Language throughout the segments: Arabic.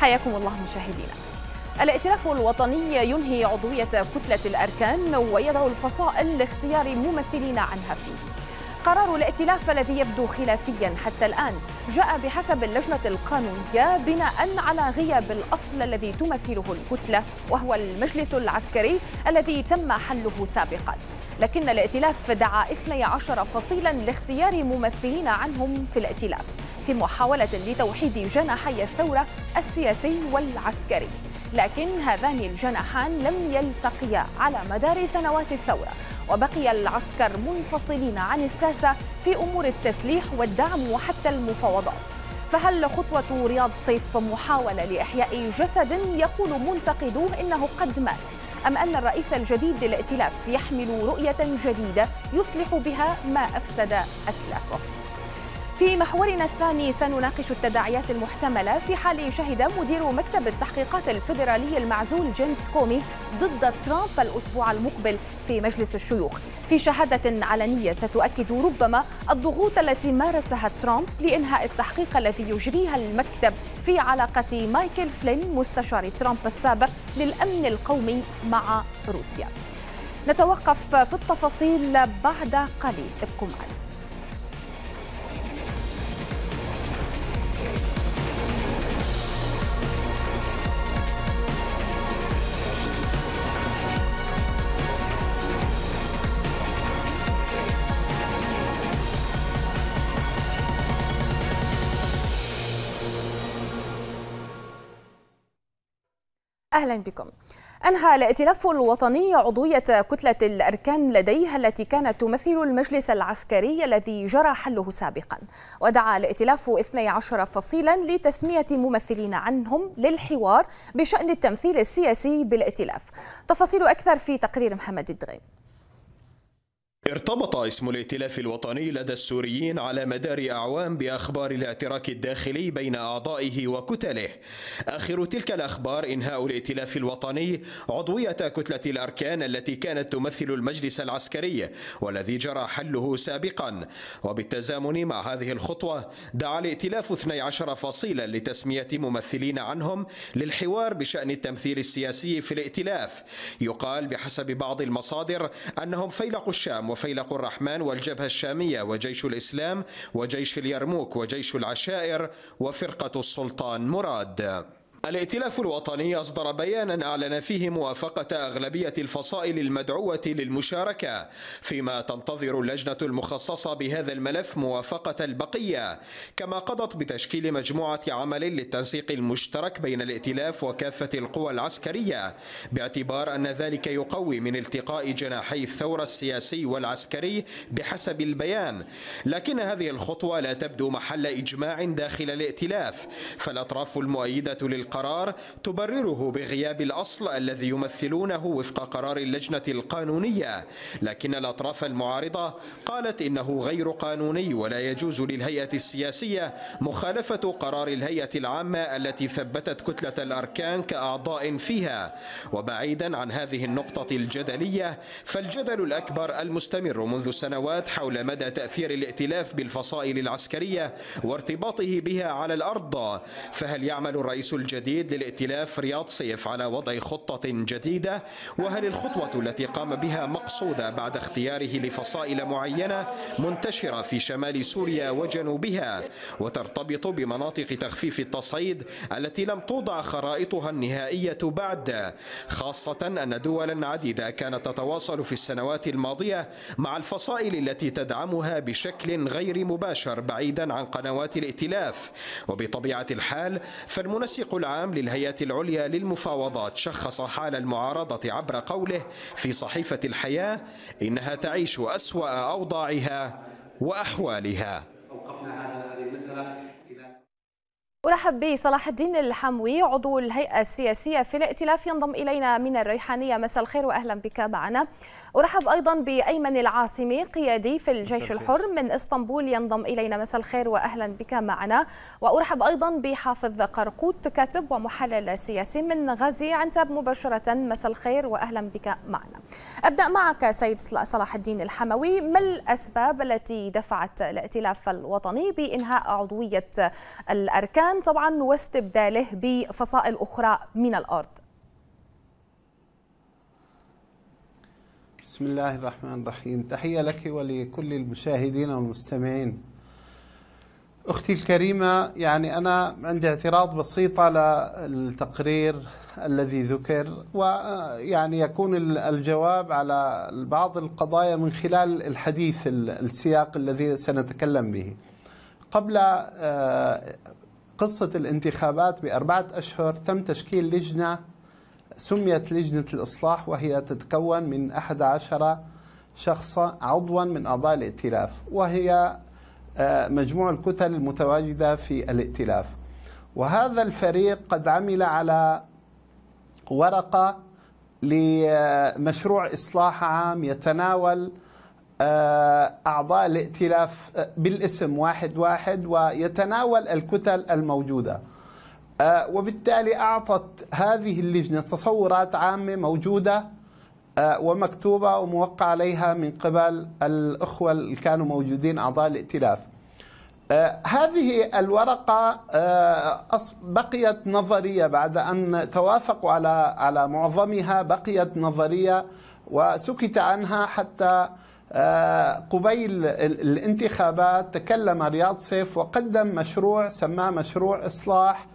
حياكم الله مشاهدينا الائتلاف الوطني ينهي عضوية كتلة الأركان ويدعو الفصائل لاختيار ممثلين عنها فيه قرار الائتلاف الذي يبدو خلافيا حتى الآن جاء بحسب اللجنة القانونية بناء على غياب الأصل الذي تمثله الكتلة وهو المجلس العسكري الذي تم حله سابقا لكن الائتلاف دعا 12 فصيلا لاختيار ممثلين عنهم في الائتلاف في محاولة لتوحيد جناحي الثورة السياسي والعسكري لكن هذان الجناحان لم يلتقيا على مدار سنوات الثورة وبقي العسكر منفصلين عن الساسة في أمور التسليح والدعم وحتى المفاوضات فهل خطوة رياض سيف محاولة لإحياء جسد يقول منتقدوه إنه قد مات أم أن الرئيس الجديد للائتلاف يحمل رؤية جديدة يصلح بها ما أفسد أسلافه في محورنا الثاني سنناقش التداعيات المحتملة في حال شهد مدير مكتب التحقيقات الفيدرالي المعزول جيمس كومي ضد ترامب الأسبوع المقبل في مجلس الشيوخ في شهادة علنية ستؤكد ربما الضغوط التي مارسها ترامب لإنهاء التحقيق الذي يجريها المكتب في علاقة مايكل فلين مستشار ترامب السابق للأمن القومي مع روسيا نتوقف في التفاصيل بعد قليل ابقوا معنا أهلا بكم أنهى الائتلاف الوطني عضوية كتلة الأركان لديها التي كانت تمثل المجلس العسكري الذي جرى حله سابقا ودعا الائتلاف 12 فصيلا لتسمية ممثلين عنهم للحوار بشأن التمثيل السياسي بالائتلاف تفاصيل أكثر في تقرير محمد الدغيم ارتبط اسم الائتلاف الوطني لدى السوريين على مدار أعوام بأخبار الاعتراك الداخلي بين أعضائه وكتله آخر تلك الأخبار إنهاء الائتلاف الوطني عضوية كتلة الأركان التي كانت تمثل المجلس العسكري والذي جرى حله سابقا وبالتزامن مع هذه الخطوة دعا الائتلاف 12 فصيلا لتسمية ممثلين عنهم للحوار بشأن التمثيل السياسي في الائتلاف يقال بحسب بعض المصادر أنهم فيلق الشام وفيلق الرحمن والجبهة الشامية وجيش الإسلام وجيش اليرموك وجيش العشائر وفرقة السلطان مراد الائتلاف الوطني أصدر بيانا أعلن فيه موافقة أغلبية الفصائل المدعوة للمشاركة فيما تنتظر اللجنة المخصصة بهذا الملف موافقة البقية كما قضت بتشكيل مجموعة عمل للتنسيق المشترك بين الائتلاف وكافة القوى العسكرية باعتبار أن ذلك يقوي من التقاء جناحي الثورة السياسي والعسكري بحسب البيان لكن هذه الخطوة لا تبدو محل إجماع داخل الائتلاف فالأطراف المؤيدة للقرار القرار تبرره بغياب الأصل الذي يمثلونه وفق قرار اللجنة القانونية لكن الأطراف المعارضة قالت إنه غير قانوني ولا يجوز للهيئة السياسية مخالفة قرار الهيئة العامة التي ثبتت كتلة الأركان كأعضاء فيها وبعيدا عن هذه النقطة الجدلية فالجدل الأكبر المستمر منذ سنوات حول مدى تأثير الائتلاف بالفصائل العسكرية وارتباطه بها على الأرض فهل يعمل الرئيس الجديد الجديد للائتلاف رياض سيف على وضع خطة جديدة وهل الخطوة التي قام بها مقصودة بعد اختياره لفصائل معينة منتشرة في شمال سوريا وجنوبها وترتبط بمناطق تخفيف التصعيد التي لم توضع خرائطها النهائية بعد خاصة أن دولا عديدة كانت تتواصل في السنوات الماضية مع الفصائل التي تدعمها بشكل غير مباشر بعيدا عن قنوات الائتلاف وبطبيعة الحال فالمنسق العام العام للهيئة العليا للمفاوضات شخص حال المعارضة عبر قوله في صحيفة الحياة إنها تعيش أسوأ أوضاعها وأحوالها. أوقفنا هذه المسألة أرحب بصلاح الدين الحموي عضو الهيئة السياسية في الائتلاف ينضم إلينا من الريحانية مساء الخير وأهلا بك معنا أرحب أيضا بأيمن العاصمي قيادي في الجيش الحر من إسطنبول ينضم إلينا مساء الخير وأهلا بك معنا وأرحب أيضا بحافظ قرقوت كاتب ومحلل سياسي من غازي عنتاب مباشرة مساء الخير وأهلا بك معنا أبدأ معك سيد صلاح الدين الحموي ما الأسباب التي دفعت الائتلاف الوطني بإنهاء عضوية الأركان الانسان طبعا واستبداله بفصائل أخرى من الأرض بسم الله الرحمن الرحيم تحية لك ولكل المشاهدين والمستمعين أختي الكريمة يعني أنا عندي اعتراض بسيط على التقرير الذي ذكر ويعني يكون الجواب على بعض القضايا من خلال الحديث السياق الذي سنتكلم به قبل آه، قصة الانتخابات بأربعة أشهر تم تشكيل لجنة سميت لجنة الإصلاح وهي تتكون من 11 شخصا عضوا من أعضاء الائتلاف وهي آه، مجموع الكتل المتواجدة في الائتلاف وهذا الفريق قد عمل على ورقة لمشروع إصلاح عام يتناول آه، أعضاء الائتلاف آه، بالاسم واحد واحد ويتناول الكتل الموجودة آه، وبالتالي أعطت هذه اللجنة تصورات عامة موجودة ومكتوبة وموقع عليها من قبل الأخوة اللي كانوا موجودين أعضاء الائتلاف هذه الورقة بقيت نظرية بعد أن توافقوا على على معظمها بقيت نظرية وسكت عنها حتى آه، قبيل الانتخابات تكلم رياض سيف وقدم مشروع سماه مشروع إصلاح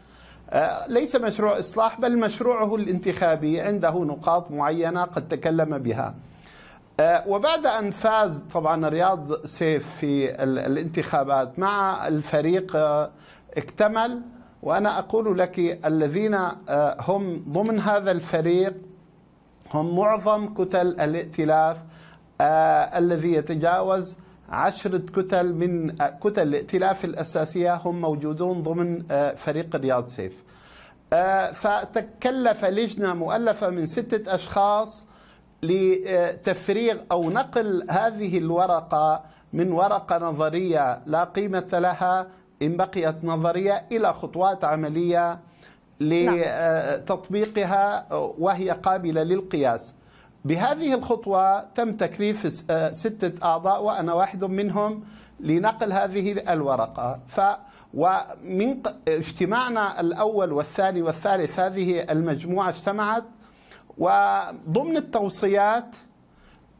آه، ليس مشروع إصلاح بل مشروعه الانتخابي عنده نقاط معينة قد تكلم بها آه، وبعد أن فاز طبعا رياض سيف في الانتخابات مع الفريق اكتمل وأنا أقول لك الذين هم ضمن هذا الفريق هم معظم كتل الائتلاف آه، الذي يتجاوز عشرة كتل من آه، كتل الائتلاف الأساسية هم موجودون ضمن آه، فريق رياض سيف فتكلف لجنة مؤلفة من ستة أشخاص لتفريغ أو نقل هذه الورقة من ورقة نظرية لا قيمة لها إن بقيت نظرية إلى خطوات عملية نعم. لتطبيقها وهي قابلة للقياس بهذه الخطوة تم تكليف آه، ستة أعضاء وأنا واحد منهم لنقل هذه الورقة ف ومن اجتماعنا الأول والثاني والثالث هذه المجموعة اجتمعت وضمن التوصيات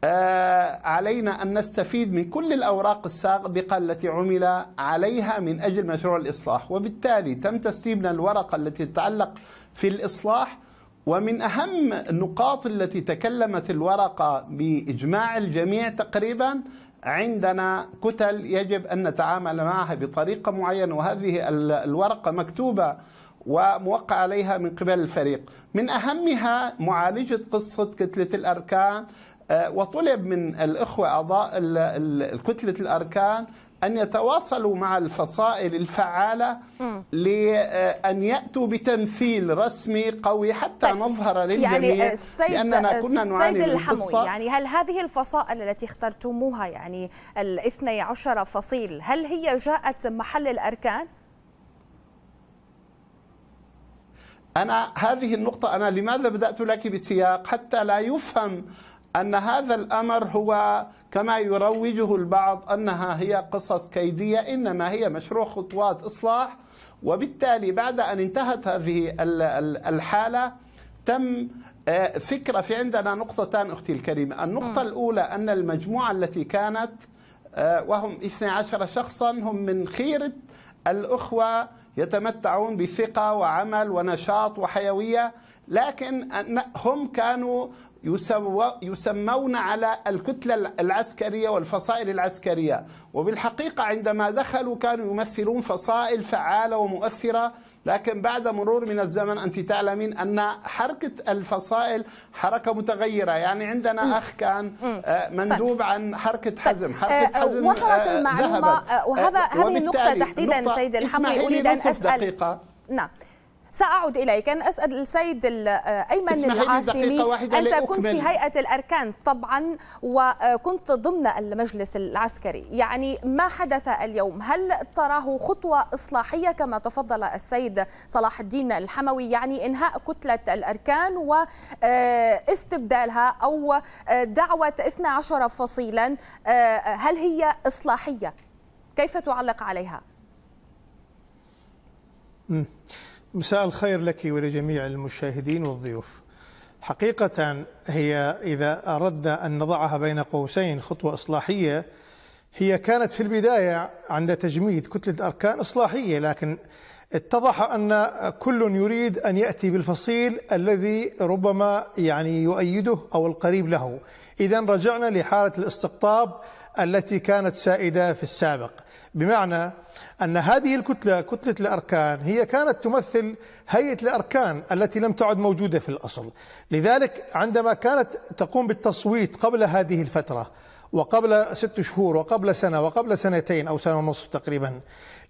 آه، علينا أن نستفيد من كل الأوراق السابقة التي عمل عليها من أجل مشروع الإصلاح وبالتالي تم تسليمنا الورقة التي تتعلق في الإصلاح ومن أهم النقاط التي تكلمت الورقة بإجماع الجميع تقريبا عندنا كتل يجب أن نتعامل معها بطريقة معينة وهذه الورقة مكتوبة وموقع عليها من قبل الفريق من أهمها معالجة قصة كتلة الأركان آه، وطلب من الإخوة أعضاء كتلة الأركان أن يتواصلوا مع الفصائل الفعالة لأن يأتوا بتمثيل رسمي قوي حتى طيب. نظهر للجميع يعني السيد آه، لأننا آه، كنا نعاني الحموي يعني هل هذه الفصائل التي اخترتموها يعني الاثني عشر فصيل هل هي جاءت محل الأركان؟ أنا هذه النقطة أنا لماذا بدأت لك بسياق حتى لا يفهم أن هذا الأمر هو كما يروجه البعض أنها هي قصص كيدية إنما هي مشروع خطوات إصلاح وبالتالي بعد أن انتهت هذه الحالة تم آه، فكرة في عندنا نقطتان أختي الكريمة النقطة الأولى أن المجموعة التي كانت آه، وهم 12 شخصا هم من خيرة الأخوة يتمتعون بثقة وعمل ونشاط وحيوية لكن هم كانوا يسمون على الكتلة العسكرية والفصائل العسكرية وبالحقيقة عندما دخلوا كانوا يمثلون فصائل فعالة ومؤثرة لكن بعد مرور من الزمن أنت تعلمين أن حركة الفصائل حركة متغيرة يعني عندنا أخ كان آه، مندوب طيب. عن حركة طيب. حزم حركة آه، آه، حزم وصلت المعلومة وهذا هذه النقطة تحديدا سيد الحموي أريد أن أسأل دقيقة. نعم سأعود إليك أن أسأل السيد أيمن العاصمي أنت كنت في هيئة الأركان طبعا وكنت ضمن المجلس العسكري يعني ما حدث اليوم هل تراه خطوة إصلاحية كما تفضل السيد صلاح الدين الحموي يعني إنهاء كتلة الأركان واستبدالها أو دعوة 12 فصيلا هل هي إصلاحية كيف تعلق عليها؟ مساء الخير لك ولجميع المشاهدين والضيوف حقيقة هي إذا أردنا أن نضعها بين قوسين خطوة إصلاحية هي كانت في البداية عند تجميد كتلة أركان إصلاحية لكن اتضح أن كل يريد أن يأتي بالفصيل الذي ربما يعني يؤيده أو القريب له إذا رجعنا لحالة الاستقطاب التي كانت سائدة في السابق بمعنى أن هذه الكتلة كتلة الأركان هي كانت تمثل هيئة الأركان التي لم تعد موجودة في الأصل لذلك عندما كانت تقوم بالتصويت قبل هذه الفترة وقبل ست شهور وقبل سنة وقبل سنتين أو سنة ونصف تقريبا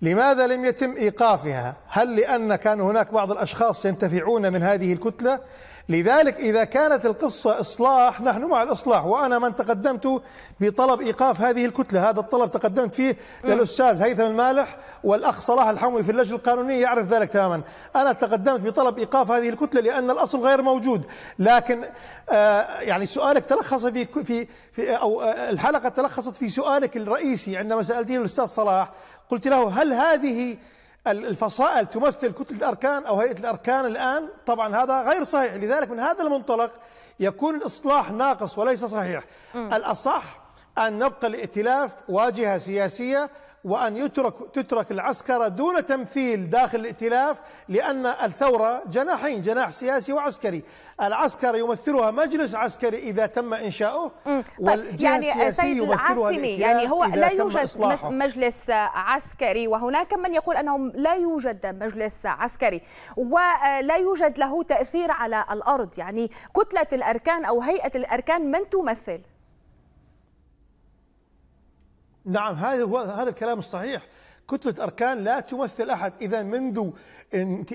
لماذا لم يتم إيقافها؟ هل لأن كان هناك بعض الأشخاص ينتفعون من هذه الكتلة؟ لذلك إذا كانت القصة إصلاح نحن مع الإصلاح وأنا من تقدمت بطلب إيقاف هذه الكتلة هذا الطلب تقدمت فيه للأستاذ هيثم المالح والأخ صلاح الحموي في اللجنة القانونية يعرف ذلك تماما أنا تقدمت بطلب إيقاف هذه الكتلة لأن الأصل غير موجود لكن آه يعني سؤالك تلخص في في, في أو آه، الحلقة تلخصت في سؤالك الرئيسي عندما سألتني الأستاذ صلاح قلت له هل هذه الفصائل تمثل كتلة الأركان أو هيئة الأركان الآن طبعا هذا غير صحيح لذلك من هذا المنطلق يكون الإصلاح ناقص وليس صحيح م. الأصح أن نبقى الائتلاف واجهة سياسية وأن يترك تترك العسكرة دون تمثيل داخل الائتلاف لأن الثورة جناحين جناح سياسي وعسكري العسكرة يمثلها مجلس عسكري إذا تم إنشاؤه طيب يعني سيد العاصمي يعني هو لا يوجد مجلس عسكري وهناك من يقول أنه لا يوجد مجلس عسكري ولا يوجد له تأثير على الأرض يعني كتلة الأركان أو هيئة الأركان من تمثل؟ نعم هذا هو هذا الكلام الصحيح كتلة أركان لا تمثل أحد إذا منذ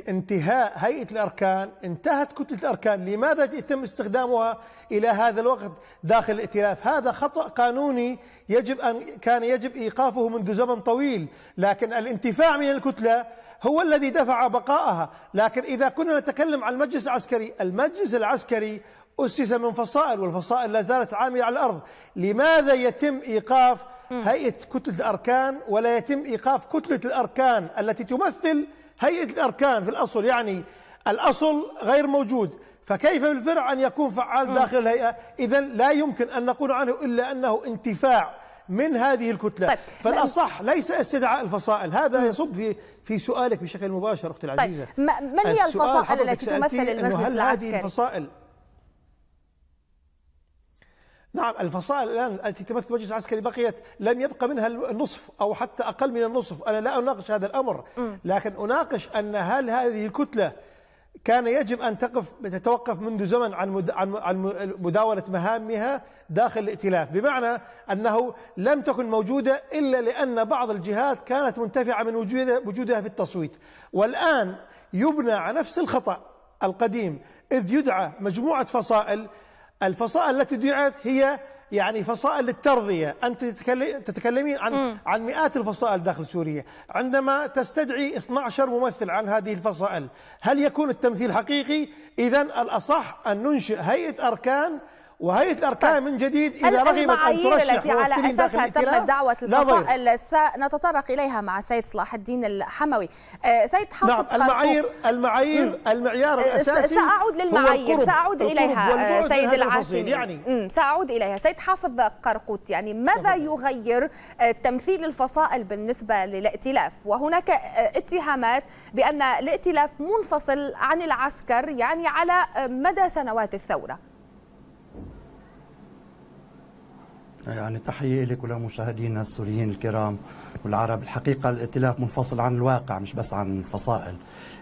انتهاء هيئة الأركان انتهت كتلة الأركان لماذا يتم استخدامها إلى هذا الوقت داخل الائتلاف هذا خطأ قانوني يجب أن كان يجب إيقافه منذ زمن طويل لكن الانتفاع من الكتلة هو الذي دفع بقائها لكن إذا كنا نتكلم عن المجلس العسكري المجلس العسكري أسس من فصائل والفصائل لا زالت عاملة على الأرض لماذا يتم إيقاف هيئة كتلة الأركان ولا يتم إيقاف كتلة الأركان التي تمثل هيئة الأركان في الأصل يعني الأصل غير موجود فكيف بالفرع أن يكون فعال داخل الهيئة إذا لا يمكن أن نقول عنه إلا أنه انتفاع من هذه الكتلة طيب. فالأصح ليس استدعاء الفصائل هذا يصب في في سؤالك بشكل مباشر أختي طيب، العزيزة طيب. من هي الفصائل التي تمثل المجلس هل هذه الفصائل نعم الفصائل الآن التي تمثل المجلس العسكري بقيت لم يبقى منها النصف أو حتى أقل من النصف أنا لا أناقش هذا الأمر لكن أناقش أن هل هذه الكتلة كان يجب أن تقف تتوقف منذ زمن عن عن مداولة مهامها داخل الائتلاف بمعنى أنه لم تكن موجودة إلا لأن بعض الجهات كانت منتفعة من وجودها في التصويت والآن يبنى على نفس الخطأ القديم إذ يدعى مجموعة فصائل الفصائل التي دعت هي يعني فصائل للترضية أنت تتكلمين عن م. عن مئات الفصائل داخل سوريا عندما تستدعي 12 ممثل عن هذه الفصائل هل يكون التمثيل حقيقي إذا الأصح أن ننشئ هيئة أركان وهيئه الاركان طيب. من جديد اذا رغبت ان ترشح التي على اساسها تمت دعوه الفصائل سنتطرق اليها مع سيد صلاح الدين الحموي آه، سيد حافظ نعم المعايير المعايير المعيار آه، الاساسي ساعود للمعايير ساعود اليها آه، سيد العاسم يعني ساعود اليها سيد حافظ قرقوت يعني ماذا يغير تمثيل الفصائل بالنسبه للائتلاف وهناك اتهامات بان الائتلاف منفصل عن العسكر يعني على مدى سنوات الثوره يعني تحية لك ولمشاهدينا السوريين الكرام والعرب الحقيقة الائتلاف منفصل عن الواقع مش بس عن الفصائل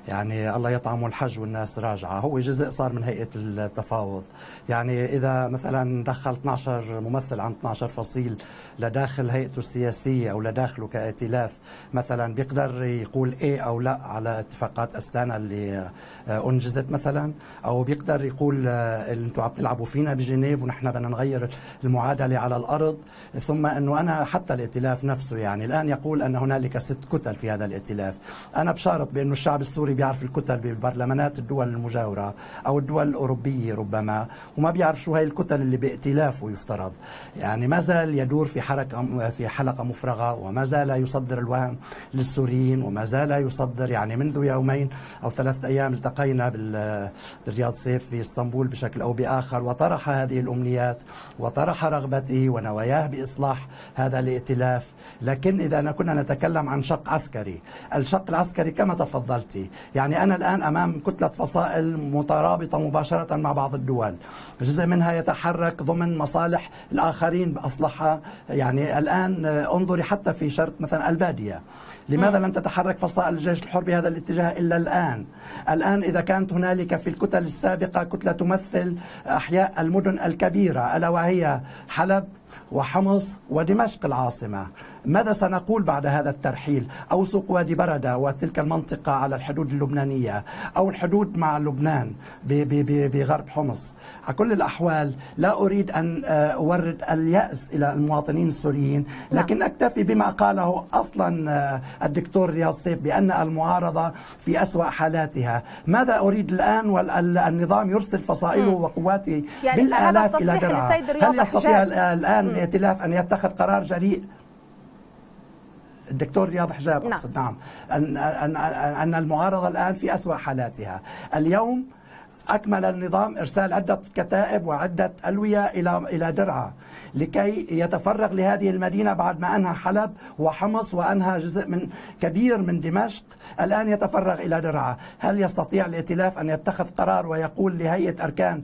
يعني الله يطعمه الحج والناس راجعه هو جزء صار من هيئه التفاوض يعني اذا مثلا دخل 12 ممثل عن 12 فصيل لداخل هيئته السياسيه او لداخله كائتلاف مثلا بيقدر يقول ايه او لا على اتفاقات استانا اللي انجزت مثلا او بيقدر يقول آه، انتم عم تلعبوا فينا بجنيف ونحن بدنا نغير المعادله على الارض ثم انه انا حتى الائتلاف نفسه يعني الان يقول ان هنالك ست كتل في هذا الائتلاف انا بشارط بانه الشعب السوري بيعرف الكتل ببرلمانات الدول المجاوره او الدول الاوروبيه ربما وما بيعرف شو هي الكتل اللي بائتلافه يفترض يعني ما زال يدور في حركه في حلقه مفرغه وما زال يصدر الوهم للسوريين وما زال يصدر يعني منذ يومين او ثلاثة ايام التقينا بالرياض سيف في اسطنبول بشكل او باخر وطرح هذه الامنيات وطرح رغبته ونواياه باصلاح هذا الائتلاف لكن اذا كنا نتكلم عن شق عسكري الشق العسكري كما تفضلتي يعني أنا الآن أمام كتلة فصائل مترابطة مباشرة مع بعض الدول جزء منها يتحرك ضمن مصالح الآخرين بأصلحها يعني الآن انظري حتى في شرق مثلا البادية لماذا لم تتحرك فصائل الجيش الحر بهذا الاتجاه إلا الآن الآن إذا كانت هنالك في الكتل السابقة كتلة تمثل أحياء المدن الكبيرة ألا وهي حلب وحمص ودمشق العاصمة ماذا سنقول بعد هذا الترحيل أو سوق وادي بردة وتلك المنطقة على الحدود اللبنانية أو الحدود مع لبنان بغرب حمص على كل الأحوال لا أريد أن آه، أورد اليأس إلى المواطنين السوريين نعم. لكن أكتفي بما قاله أصلا آه، الدكتور رياض سيف بأن المعارضة في أسوأ حالاتها ماذا أريد الآن والنظام يرسل فصائله وقواته يعني بالآلاف إلى درعا هل يستطيع الآن عن ائتلاف ان يتخذ قرار جريء الدكتور رياض حجاب نعم. أقصد نعم أن, أن, أن المعارضة الآن في أسوأ حالاتها اليوم أكمل النظام إرسال عدة كتائب وعدة ألوية إلى إلى درعا لكي يتفرغ لهذه المدينة بعد ما أنهى حلب وحمص وأنهى جزء من كبير من دمشق الآن يتفرغ إلى درعا هل يستطيع الائتلاف أن يتخذ قرار ويقول لهيئة أركان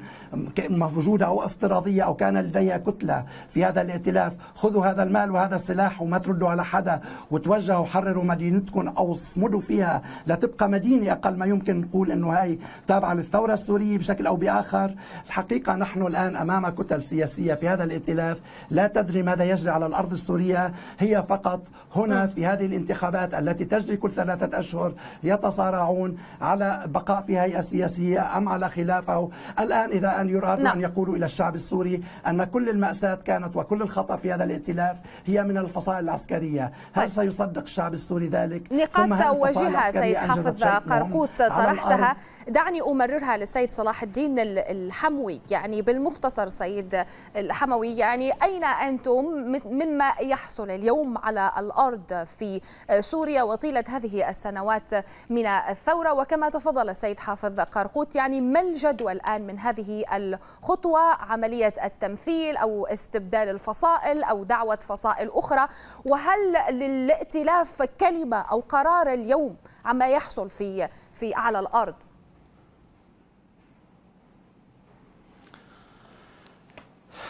موجودة أو افتراضية أو كان لديها كتلة في هذا الائتلاف خذوا هذا المال وهذا السلاح وما تردوا على حدا وتوجهوا حرروا مدينتكم أو اصمدوا فيها لتبقى مدينة أقل ما يمكن نقول أنه هاي تابعة للثورة السورية بشكل أو بآخر الحقيقة نحن الآن أمام كتل سياسية في هذا الائتلاف الائتلاف لا تدري ماذا يجري على الأرض السورية هي فقط هنا نعم. في هذه الانتخابات التي تجري كل ثلاثة أشهر يتصارعون على بقاء في هيئة سياسية أم على خلافه الآن إذا أن يراد نعم. أن يقولوا إلى الشعب السوري أن كل المأساة كانت وكل الخطأ في هذا الائتلاف هي من الفصائل العسكرية هل طيب. سيصدق الشعب السوري ذلك نقاط توجهها سيد حافظ قرقوت طرحتها دعني أمررها للسيد صلاح الدين الحموي يعني بالمختصر سيد الحموي يعني أين أنتم مما يحصل اليوم على الأرض في سوريا وطيلة هذه السنوات من الثورة وكما تفضل السيد حافظ قرقوت يعني ما الجدوى الآن من هذه الخطوة عملية التمثيل أو استبدال الفصائل أو دعوة فصائل أخرى وهل للائتلاف كلمة أو قرار اليوم عما يحصل في في أعلى الأرض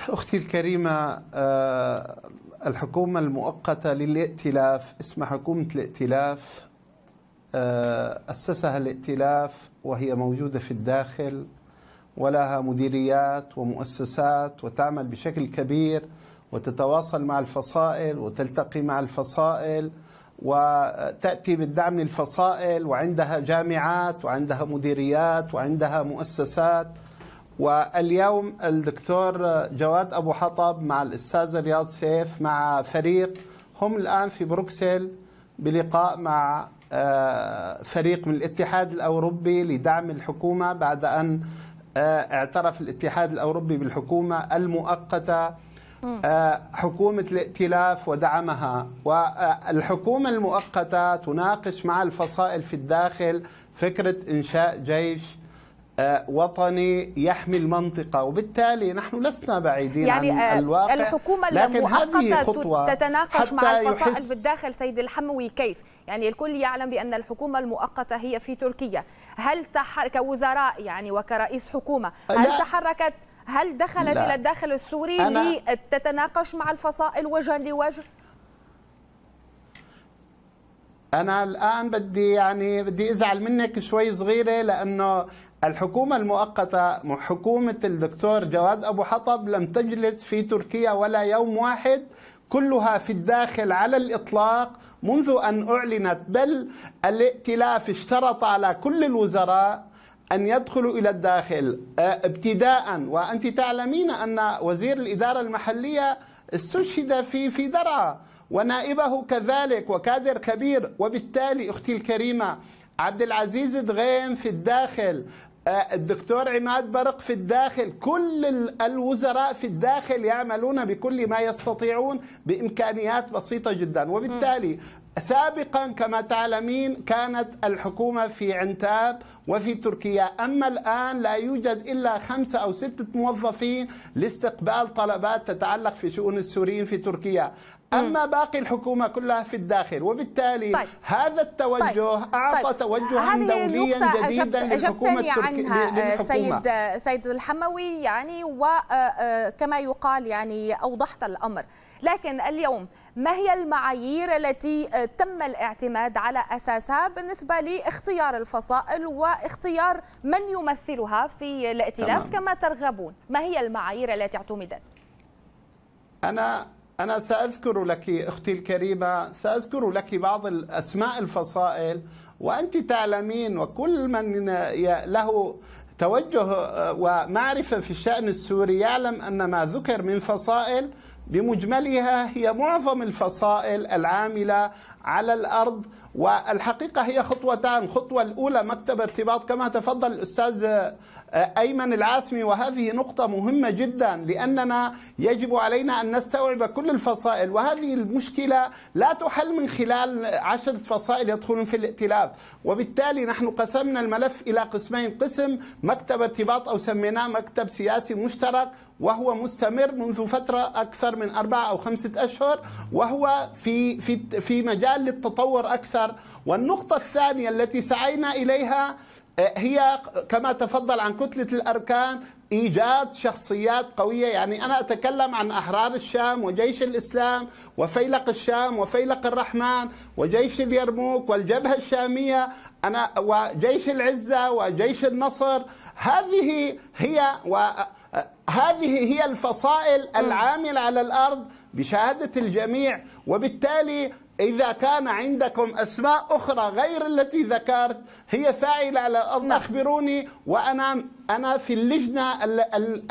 أختي الكريمة آه، الحكومة المؤقتة للائتلاف اسمها حكومة الائتلاف آه، أسسها الائتلاف وهي موجودة في الداخل ولها مديريات ومؤسسات وتعمل بشكل كبير وتتواصل مع الفصائل وتلتقي مع الفصائل وتأتي بالدعم للفصائل وعندها جامعات وعندها مديريات وعندها مؤسسات واليوم الدكتور جواد أبو حطب مع الأستاذ رياض سيف مع فريق هم الآن في بروكسل بلقاء مع آه، فريق من الاتحاد الأوروبي لدعم الحكومة بعد أن آه، اعترف الاتحاد الأوروبي بالحكومة المؤقتة آه، حكومة الائتلاف ودعمها والحكومة المؤقتة تناقش مع الفصائل في الداخل فكرة إنشاء جيش آه، وطني يحمي المنطقة وبالتالي نحن لسنا بعيدين يعني عن آه، الواقع الحكومة لكن هذه خطوة تتناقش مع الفصائل بالداخل سيد الحموي كيف يعني الكل يعلم بأن الحكومة المؤقتة هي في تركيا هل تحرك كوزراء يعني وكرئيس حكومة هل لا. تحركت هل دخلت لا. إلى الداخل السوري لتتناقش مع الفصائل وجها لوجه أنا الآن بدي يعني بدي أزعل منك شوي صغيرة لأنه الحكومة المؤقتة حكومة الدكتور جواد أبو حطب لم تجلس في تركيا ولا يوم واحد كلها في الداخل على الإطلاق منذ أن أعلنت بل الائتلاف اشترط على كل الوزراء أن يدخلوا إلى الداخل أه، ابتداء وأنت تعلمين أن وزير الإدارة المحلية استشهد في في درعا ونائبه كذلك وكادر كبير وبالتالي أختي الكريمة عبد العزيز دغيم في الداخل آه، الدكتور عماد برق في الداخل كل الوزراء في الداخل يعملون بكل ما يستطيعون بإمكانيات بسيطة جدا وبالتالي سابقا كما تعلمين كانت الحكومة في عنتاب وفي تركيا أما الآن لا يوجد إلا خمسة أو ستة موظفين لاستقبال طلبات تتعلق في شؤون السوريين في تركيا أما باقي الحكومة كلها في الداخل وبالتالي طيب. هذا التوجه طيب. أعطى طيب. توجها دوليا جديدا أجبت للحكومة أجبتني عنها آه، سيد آه، سيد الحموي يعني وكما آه، يقال يعني أوضحت الأمر لكن اليوم ما هي المعايير التي تم الاعتماد على أساسها بالنسبة لاختيار الفصائل واختيار من يمثلها في الائتلاف تمام. كما ترغبون ما هي المعايير التي اعتمدت أنا أنا سأذكر لك أختي الكريمة سأذكر لك بعض الأسماء الفصائل وأنت تعلمين وكل من له توجه ومعرفة في الشأن السوري يعلم أن ما ذكر من فصائل بمجملها هي معظم الفصائل العاملة على الارض والحقيقه هي خطوتان، الخطوه الاولى مكتب ارتباط كما تفضل الاستاذ آه، ايمن العاسمي وهذه نقطه مهمه جدا لاننا يجب علينا ان نستوعب كل الفصائل وهذه المشكله لا تحل من خلال عشرة فصائل يدخلون في الائتلاف، وبالتالي نحن قسمنا الملف الى قسمين، قسم مكتب ارتباط او سميناه مكتب سياسي مشترك وهو مستمر منذ فتره اكثر من اربعه او خمسه اشهر وهو في في في مجال مجال للتطور أكثر والنقطة الثانية التي سعينا إليها آه، هي كما تفضل عن كتلة الأركان إيجاد شخصيات قوية يعني أنا أتكلم عن أحرار الشام وجيش الإسلام وفيلق الشام وفيلق الرحمن وجيش اليرموك والجبهة الشامية أنا وجيش العزة وجيش النصر هذه هي و آه، هذه هي الفصائل العاملة على الأرض بشهادة الجميع وبالتالي إذا كان عندكم أسماء أخرى غير التي ذكرت هي فاعلة على الأرض نعم. أخبروني وأنا أنا في اللجنة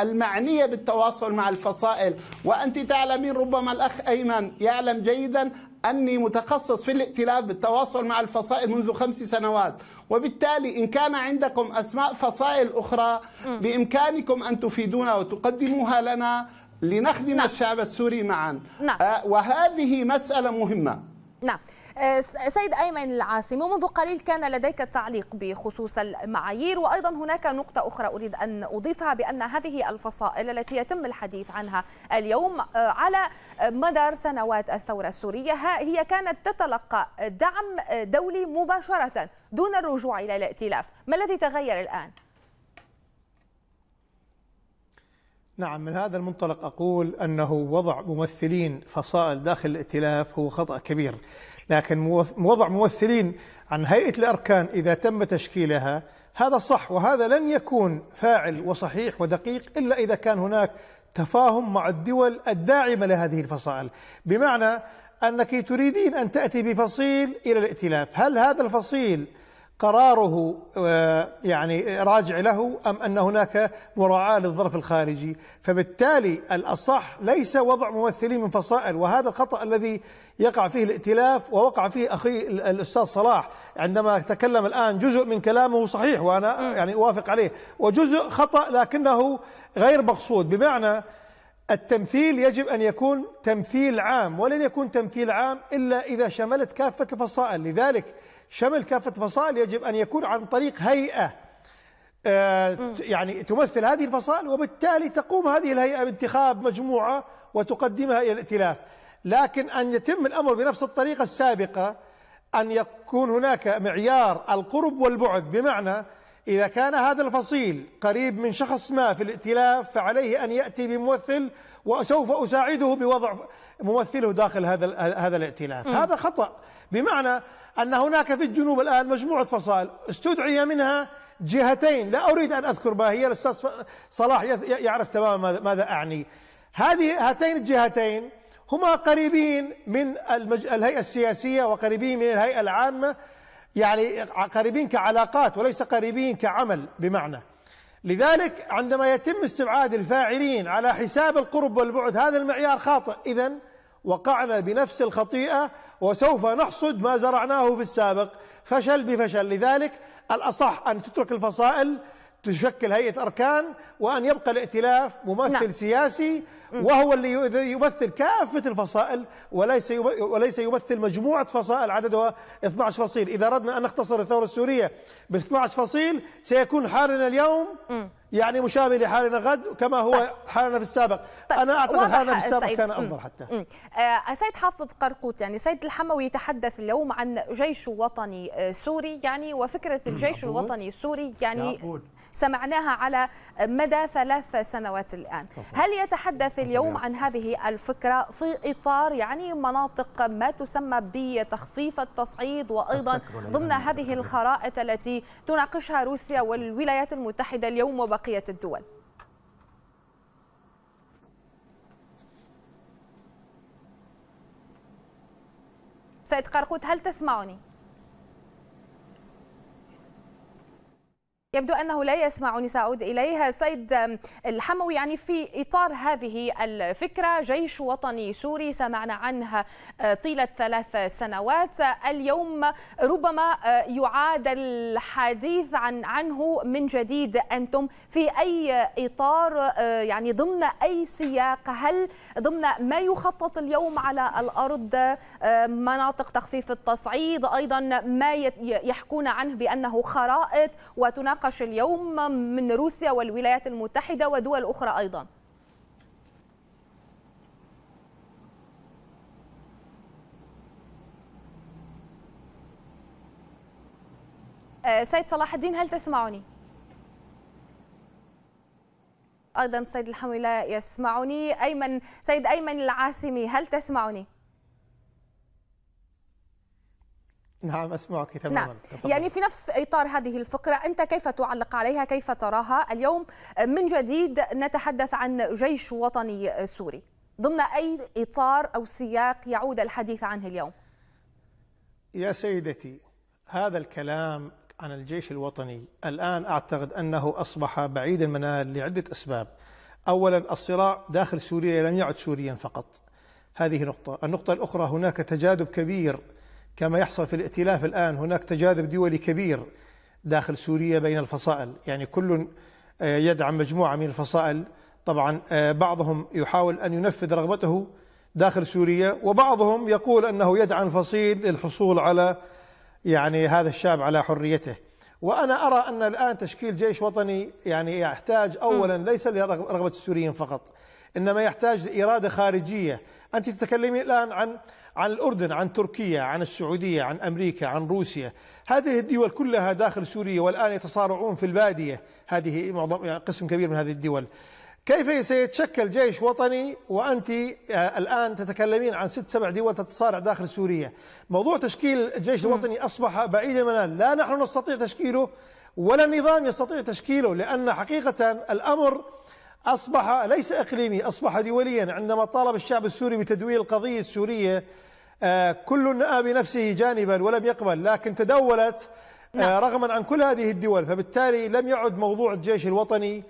المعنية بالتواصل مع الفصائل وأنت تعلمين ربما الأخ أيمن يعلم جيدا أني متخصص في الائتلاف بالتواصل مع الفصائل منذ خمس سنوات وبالتالي إن كان عندكم أسماء فصائل أخرى بإمكانكم أن تفيدونا وتقدموها لنا لنخدم نعم. الشعب السوري معا نعم. آه، وهذه مسألة مهمة نعم آه، سيد أيمن العاصمي ومنذ قليل كان لديك تعليق بخصوص المعايير وأيضا هناك نقطة أخرى أريد أن أضيفها بأن هذه الفصائل التي يتم الحديث عنها اليوم آه، على مدار سنوات الثورة السورية هي كانت تتلقى دعم دولي مباشرة دون الرجوع إلى الائتلاف ما الذي تغير الآن؟ نعم من هذا المنطلق أقول أنه وضع ممثلين فصائل داخل الائتلاف هو خطأ كبير لكن وضع ممثلين عن هيئة الأركان إذا تم تشكيلها هذا صح وهذا لن يكون فاعل وصحيح ودقيق إلا إذا كان هناك تفاهم مع الدول الداعمة لهذه الفصائل بمعنى أنك تريدين أن تأتي بفصيل إلى الائتلاف هل هذا الفصيل قراره آه، يعني راجع له أم أن هناك مراعاة للظرف الخارجي فبالتالي الأصح ليس وضع ممثلين من فصائل وهذا الخطأ الذي يقع فيه الائتلاف ووقع فيه أخي الأستاذ صلاح عندما تكلم الآن جزء من كلامه صحيح وأنا يعني أوافق عليه وجزء خطأ لكنه غير مقصود بمعنى التمثيل يجب أن يكون تمثيل عام ولن يكون تمثيل عام إلا إذا شملت كافة الفصائل لذلك شمل كافة فصائل يجب أن يكون عن طريق هيئة آه، يعني تمثل هذه الفصائل وبالتالي تقوم هذه الهيئة بانتخاب مجموعة وتقدمها إلى الائتلاف لكن أن يتم الأمر بنفس الطريقة السابقة أن يكون هناك معيار القرب والبعد بمعنى إذا كان هذا الفصيل قريب من شخص ما في الائتلاف فعليه أن يأتي بممثل وسوف أساعده بوضع ممثله داخل هذا هذا الائتلاف هذا خطأ بمعنى أن هناك في الجنوب الآن مجموعة فصائل استدعي منها جهتين لا أريد أن أذكر ما هي الأستاذ صلاح يعرف تماما ماذا أعني هذه هاتين الجهتين هما قريبين من المج... الهيئة السياسية وقريبين من الهيئة العامة يعني قريبين كعلاقات وليس قريبين كعمل بمعنى لذلك عندما يتم استبعاد الفاعلين على حساب القرب والبعد هذا المعيار خاطئ إذا وقعنا بنفس الخطيئة وسوف نحصد ما زرعناه في السابق فشل بفشل لذلك الأصح أن تترك الفصائل تشكل هيئة أركان وأن يبقى الائتلاف ممثل لا. نعم. سياسي وهو اللي يمثل كافة الفصائل وليس وليس يمثل مجموعة فصائل عددها 12 فصيل إذا أردنا أن نختصر الثورة السورية ب 12 فصيل سيكون حالنا اليوم م. يعني مشابه لحالنا غد كما هو طيب. حالنا في السابق طيب. انا اعتقد حالنا في السابق سيد. كان افضل حتى مم. آه، سيد حافظ قرقوت يعني سيد الحموي يتحدث اليوم عن جيش وطني آه، سوري يعني وفكره الجيش الوطني السوري يعني سمعناها على مدى ثلاث سنوات الان هل يتحدث اليوم عن هذه الفكره في اطار يعني مناطق ما تسمى بتخفيف التصعيد وايضا ضمن هذه الخرائط التي تناقشها روسيا والولايات المتحده اليوم وبقى بقية الدول سيد قرقوت هل تسمعني؟ يبدو أنه لا يسمعني سأعود إليها سيد الحموي يعني في إطار هذه الفكرة جيش وطني سوري سمعنا عنها أه، طيلة ثلاث سنوات اليوم ربما أه، يعاد الحديث عن عنه من جديد أنتم في أي إطار أه، يعني ضمن أي سياق هل ضمن ما يخطط اليوم على الأرض مناطق تخفيف التصعيد أيضا ما يحكون عنه بأنه خرائط وتناقش يتناقش اليوم من روسيا والولايات المتحدة ودول أخرى أيضا أه، سيد صلاح الدين هل تسمعني؟ أيضا سيد الحميلة يسمعني أيمن سيد أيمن العاسمي هل تسمعني؟ نعم أسمعك تماما نعم. يعني في نفس إطار هذه الفقرة أنت كيف تعلق عليها كيف تراها اليوم من جديد نتحدث عن جيش وطني سوري ضمن أي إطار أو سياق يعود الحديث عنه اليوم يا سيدتي هذا الكلام عن الجيش الوطني الآن أعتقد أنه أصبح بعيد المنال لعدة أسباب أولا الصراع داخل سوريا لم يعد سوريا فقط هذه نقطة النقطة الأخرى هناك تجاذب كبير كما يحصل في الائتلاف الآن هناك تجاذب دولي كبير داخل سوريا بين الفصائل يعني كل آه، يدعم مجموعة من الفصائل طبعا آه، بعضهم يحاول أن ينفذ رغبته داخل سوريا وبعضهم يقول أنه يدعم فصيل للحصول على يعني هذا الشاب على حريته وأنا أرى أن الآن تشكيل جيش وطني يعني يحتاج أولا ليس لرغبة السوريين فقط إنما يحتاج لإرادة خارجية أنت تتكلمين الآن عن عن الأردن عن تركيا عن السعودية عن أمريكا عن روسيا هذه الدول كلها داخل سوريا والآن يتصارعون في البادية هذه معظم قسم كبير من هذه الدول كيف سيتشكل جيش وطني وأنت آه، الآن تتكلمين عن ست سبع دول تتصارع داخل سوريا موضوع تشكيل الجيش الوطني أصبح بعيد المنال لا نحن نستطيع تشكيله ولا النظام يستطيع تشكيله لأن حقيقة الأمر أصبح ليس إقليمي أصبح دوليا عندما طالب الشعب السوري بتدوير القضية السورية آه، كل نأى بنفسه جانبا ولم يقبل لكن تدولت آه، نعم. رغما عن كل هذه الدول فبالتالي لم يعد موضوع الجيش الوطني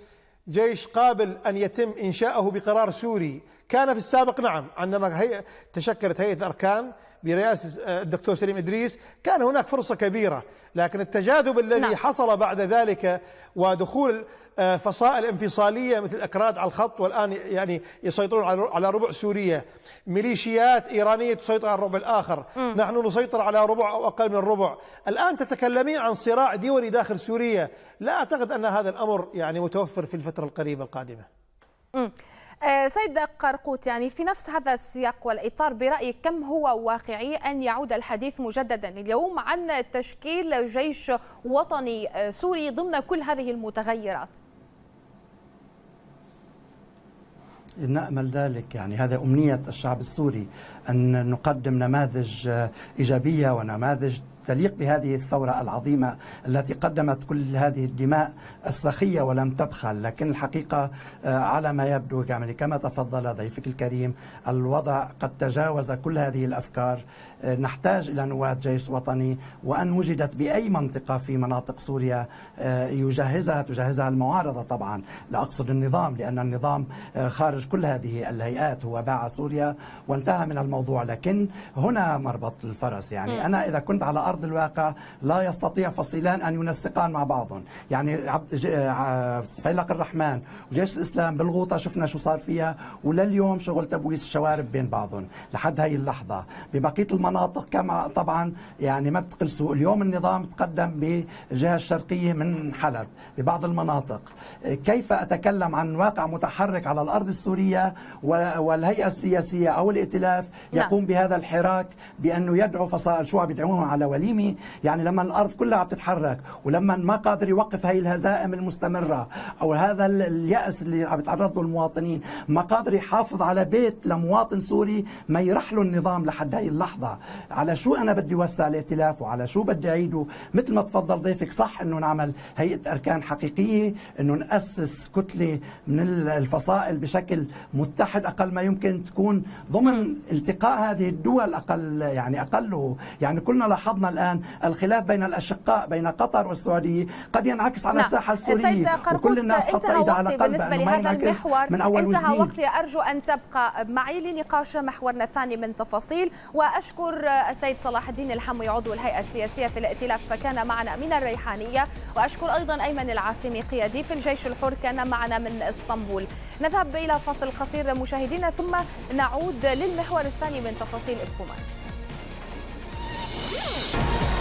جيش قابل أن يتم إنشاؤه بقرار سوري كان في السابق نعم عندما تشكلت هيئة الأركان برئاسة آه، الدكتور سليم إدريس كان هناك فرصة كبيرة لكن التجاذب الذي نعم. حصل بعد ذلك ودخول آه، فصائل انفصالية مثل الأكراد على الخط والآن يعني يسيطرون على ربع سوريا ميليشيات إيرانية تسيطر على الربع الآخر م. نحن نسيطر على ربع أو أقل من ربع الآن تتكلمين عن صراع دولي داخل سوريا لا أعتقد أن هذا الأمر يعني متوفر في الفترة القريبة القادمة م. آه، سيد قرقوت يعني في نفس هذا السياق والإطار برأيك كم هو واقعي أن يعود الحديث مجددا اليوم عن تشكيل جيش وطني آه، سوري ضمن كل هذه المتغيرات نأمل ذلك يعني هذا أمنية الشعب السوري أن نقدم نماذج آه، إيجابية ونماذج تليق بهذه الثورة العظيمة التي قدمت كل هذه الدماء السخية ولم تبخل لكن الحقيقة آه، على ما يبدو يعني كما تفضل ضيفك الكريم الوضع قد تجاوز كل هذه الأفكار آه، نحتاج إلى نواة جيش وطني وأن وجدت بأي منطقة في مناطق سوريا آه، يجهزها تجهزها المعارضة طبعا لا أقصد النظام لأن النظام خارج كل هذه الهيئات هو باع سوريا وانتهى من الموضوع لكن هنا مربط الفرس يعني أنا إذا كنت على أرض الواقع لا يستطيع فصيلان أن ينسقان مع بعضهم يعني عبد فيلق الرحمن وجيش الإسلام بالغوطة شفنا شو صار فيها ولليوم شغل تبويس الشوارب بين بعضهم لحد هاي اللحظة ببقية المناطق كما طبعا يعني ما بتقل سوء اليوم النظام تقدم بالجهة الشرقية من حلب ببعض المناطق كيف أتكلم عن واقع متحرك على الأرض السورية والهيئة السياسية أو الائتلاف نعم. يقوم بهذا الحراك بأنه يدعو فصائل شو يدعوهم على ولي التعليمي يعني لما الارض كلها عم تتحرك ولما ما قادر يوقف هاي الهزائم المستمره او هذا الياس اللي عم يتعرض له المواطنين ما قادر يحافظ على بيت لمواطن سوري ما يرح له النظام لحد هاي اللحظه على شو انا بدي وسع الائتلاف وعلى شو بدي اعيده مثل ما تفضل ضيفك صح انه نعمل هيئه اركان حقيقيه انه ناسس كتله من الفصائل بشكل متحد اقل ما يمكن تكون ضمن التقاء هذه الدول اقل يعني اقله يعني كلنا لاحظنا الآن الخلاف بين الأشقاء بين قطر والسعودية قد ينعكس على نعم. الساحة السورية وكل الناس حتى إيدها على قلب بالنسبة لهذا المحور من أول انتهى وجديد. وقتي أرجو أن تبقى معي لنقاش محورنا الثاني من تفاصيل وأشكر السيد صلاح الدين الحموي عضو الهيئة السياسية في الائتلاف فكان معنا من الريحانية وأشكر أيضا أيمن العاصمي قيادي في الجيش الحر كان معنا من اسطنبول نذهب إلى فصل قصير مشاهدينا ثم نعود للمحور الثاني من تفاصيل ابقوا Let's go.